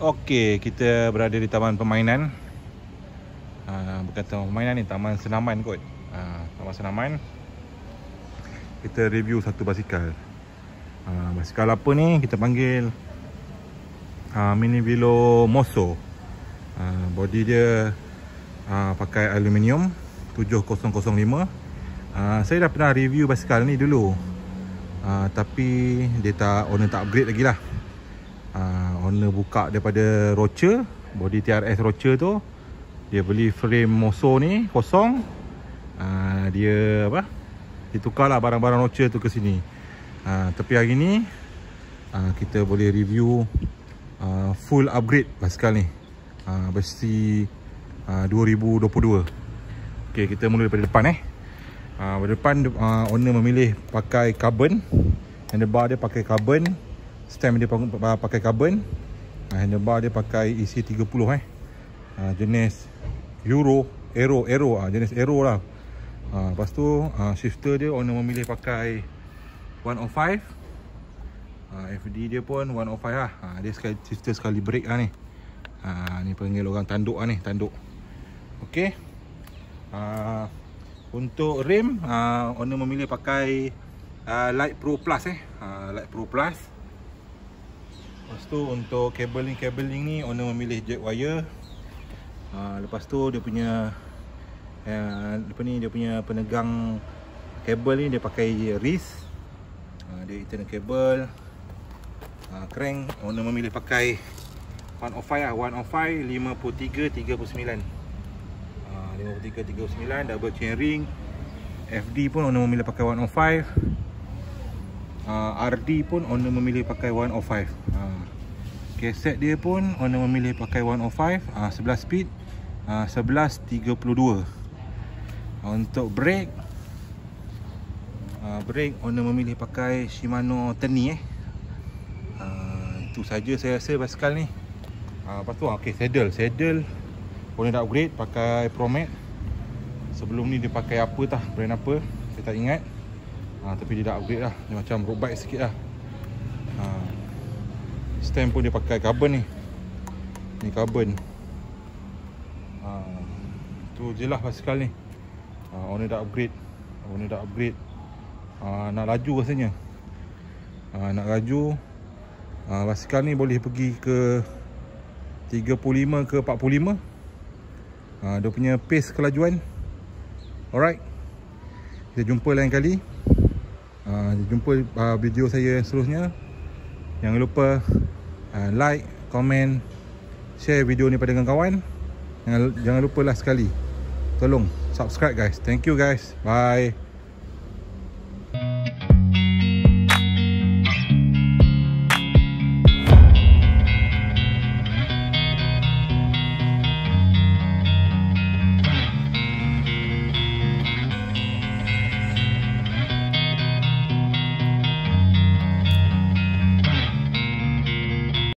Okey, kita berada di taman permainan. Uh, bukan taman permainan ni, taman senaman kot. Uh, taman senaman. Kita review satu basikal. Uh, basikal apa ni? Kita panggil uh, Mini Velo Mosso. Uh, body dia uh, pakai aluminium 7005. Uh, saya dah pernah review basikal ni dulu. Uh, tapi dia tak, owner tak upgrade lagi lah. Haa owner buka daripada Roche, body TRS Roche tu dia beli frame moso ni kosong uh, dia apa dia tukarlah barang-barang Roche tu ke sini uh, tapi hari ni uh, kita boleh review uh, full upgrade basikal ni uh, besi uh, 2022 Okey, kita mula daripada depan eh uh, depan uh, owner memilih pakai carbon handlebar dia pakai carbon stem dia pakai carbon Handlebar eh, dia pakai EC30 eh. Uh, jenis Euro, Aero, Aero ah jenis Aero lah. Uh, lepas tu uh, shifter dia owner memilih pakai 105. Uh, FD dia pun 105 lah. Uh, dia sekali shifter sekali brake lah ni. Uh, ni panggil orang tanduk lah ni, tanduk. Okay. Uh, untuk rim uh, owner memilih pakai uh, Light Pro Plus eh. Uh, Light Pro Plus. Uh, Lepas tu untuk cabling-cabling ni owner memilih jet wire. Ha, lepas tu dia punya eh apa ni dia punya penegang kabel ni dia pakai ris. Ha, ah, dia internal kabel. Ha, crank owner memilih pakai 105 lah, ah 105 53 39. Ha, 53 39 double chain ring. FD pun owner memilih pakai of 105 uh, ah, RD pun owner memilih pakai 105 uh, Keset dia pun owner memilih pakai 105 uh, 11 speed uh, 11.32 uh, Untuk brake uh, Brake owner memilih pakai Shimano Terni eh. uh, Itu saja saya rasa basikal ni uh, Lepas tu okay, saddle Saddle owner dah upgrade pakai Promat Sebelum ni dia pakai apa tah Brand apa Saya tak ingat ha, Tapi dia dah upgrade lah Dia macam road bike sikit lah ha. Stand pun dia pakai carbon ni Ni carbon ha. Tu je lah basikal ni ha, Owner dah upgrade Owner dah upgrade ha, Nak laju rasanya ha, Nak laju ha, Basikal ni boleh pergi ke 35 ke 45 Uh, ha, dia punya pace kelajuan Alright Kita jumpa lain kali uh, jumpa uh, video saya seterusnya jangan lupa uh, like komen share video ni pada kawan-kawan jangan, jangan lupa lah sekali tolong subscribe guys thank you guys bye